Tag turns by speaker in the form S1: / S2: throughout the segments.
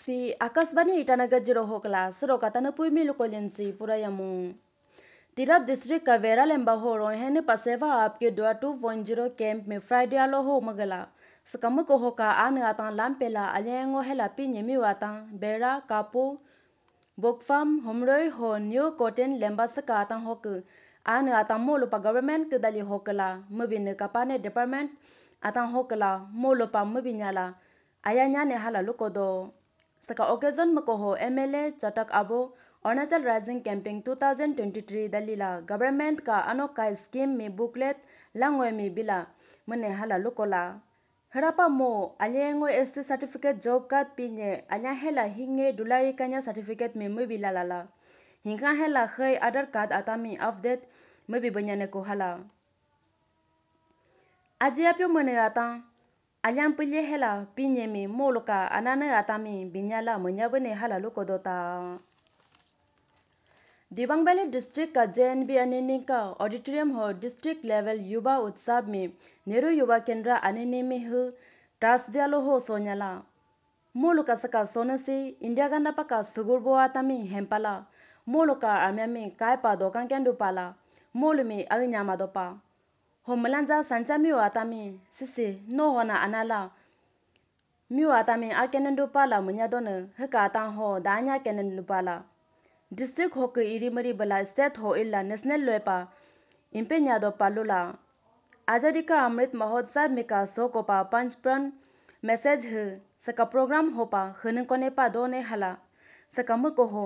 S1: si Akashvani itanaga jiro hokla siroka tana puimi lukolinsi Tirap district का वेरल एम्बाहो रोहेन पसेवा आपके डुआ टू वन जीरो कैंप में फ्राइडे आलो हो मगला सकम को होका आन आता पेला अलेंगो हेला पी नेमी वाता बेड़ा कापो बोकफाम हमरोय हो न्यू कोटेन लेम्बा सका आता होक आन आता मोलोपा गवर्नमेंट के दली होकला मुबिन कपाने डिपार्टमेंट आता होकला मोलुपा मुबिन्याला आया न्याने हाला लुकोदो Saka Ogazon Makoho MLA Chatak Abo Arunachal Rising Camping 2023 Dalila Government ka Anoka Scheme mi booklet Langwe mi bila mune hala lokola Harapa mo aliengo ST certificate job card pinye anya hela hinge dulari kanya certificate mi mu bila lala hinga hela khai other card atami update mu bi banyane ko hala Ajiapyo mune atang Alyampille hela pinyemi muluka anane atami binyala munyabune hala lukodota. Dibang valley district का J N B अनिनी का auditorium हो district level युवा उत्सव में नेहरू युवा केंद्र अनिनी में हो टास्क दियालो हो सोन्याला मोलो का सका सोन से इंडिया का नपा का सुगुर बो आतमी हेम्पाला मोलो का आम्या में काय मोल में अगन्यामा homulanza sanza miwaatami sisi noohona anala miwaatami akenendu pala munyadonu hikaatang ho daanya kenendu pala district hoku irimari bala state ho illa national loepa impe nyado palula आजादी का अमृत महोत्सव में का सो को पा पंच प्रण मैसेज ह सका प्रोग्राम हो पा खन कोने पा दो ने हला सका म को हो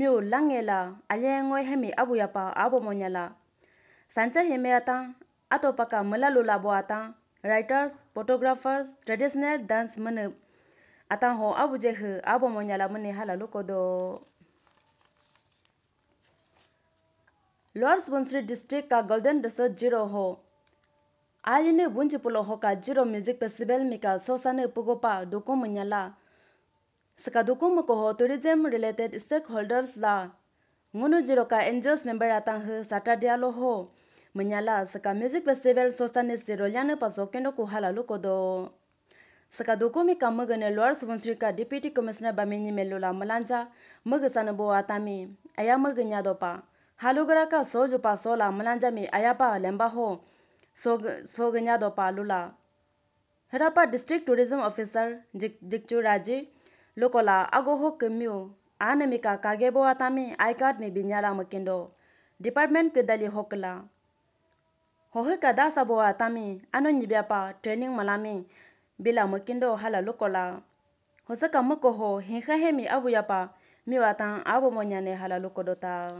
S1: म्यो लंगेला अलेंगो हेमी अबुया पा आबो मोन्याला संचा हेमे अता atau paka malalu labo atang writers photographers traditional dance manab atang ho abu je hu abo monyala mane halalu kodo लॉर्ड्स बुंसरी डिस्ट्रिक्ट का गोल्डन रिसर्च जीरो हो आली ने बुंज पुलो हो का जीरो म्यूजिक फेस्टिवल में का सोसा ने पुगोपा दुको मन्याला सका दुको मको हो टूरिज्म रिलेटेड स्टेक होल्डर्स ला मुनु जीरो का एंजल्स मेंबर आता है साटा डियालो हो mañala saka music festival sostane zeroliana paso kendo ko halalo kodo saka doko mi kam gane lor sunsrika deputy commissioner bameni melola malanja magasana bo atami aya maganya do pa halogra ka sojo pa sola malanja mi aya pa lemba ho sog soganya do pa lula hrapa district tourism officer dikchu raji lokola agoho kemyo anamika kagebo atami i card me binyala mkendo department kedali hokla hohe ka dasa boa tami ano nyibya pa training malami bila mkindo hala lukola hosaka mko ho hinga hemi abu ya pa miwa tan abo monyane hala lukodota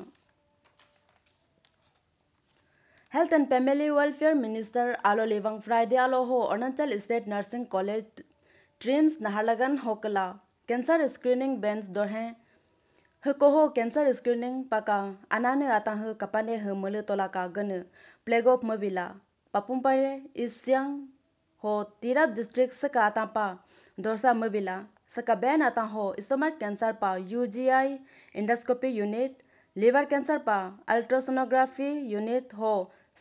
S1: Health and Family Welfare Minister Alo Levang Friday Alo Ho Arunachal State Nursing College Dreams Naharlagan Hokala Cancer Screening Bench Dorhe हकोहो cancer screening पका अनान आता हे कपाने हे तोला का गन प्लेग ऑफ मबिला पपुम पारे इस्यांग हो तिरप डिस्ट्रिक्ट से आता पा दोसा मबिला सका बैन आता हो स्टमक कैंसर पा UGI endoscopy unit liver cancer पा अल्ट्रासोनोग्राफी यूनिट हो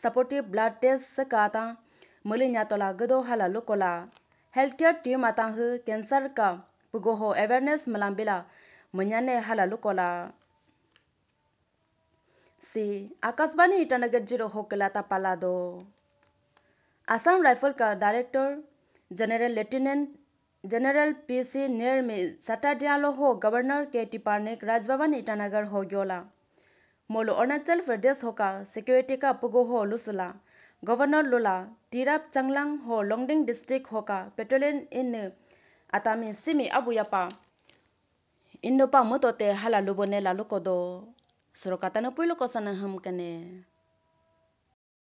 S1: सपोर्टिव ब्लड टेस्ट सका आता मले न्यातोला गदो हाला लोकोला हेल्थ केयर टीम आता हे कैंसर का पुगोहो अवेयरनेस मलाम्बिला mañana halalo kola से आकाशवाणी ईटानगर जीरो होकला तापालादो आसाम राइफल का director general lieutenant general P C Nair में सटाडियालो हो गवर्नर के टिपार्नेक राजभवन ईटानगर हो ग्योला मोलो अरुणाचल प्रदेश होका सिक्योरिटी का पुगो हो लुसुला गवर्नर लुला तिराप चंगलांग हो लोंगडिंग डिस्ट्रिक्ट होका पेट्रोलियन इन अतामी Simi अबुयापा indopa mo to te hala lobone la lokodo sorokata na puilo kosana hamkane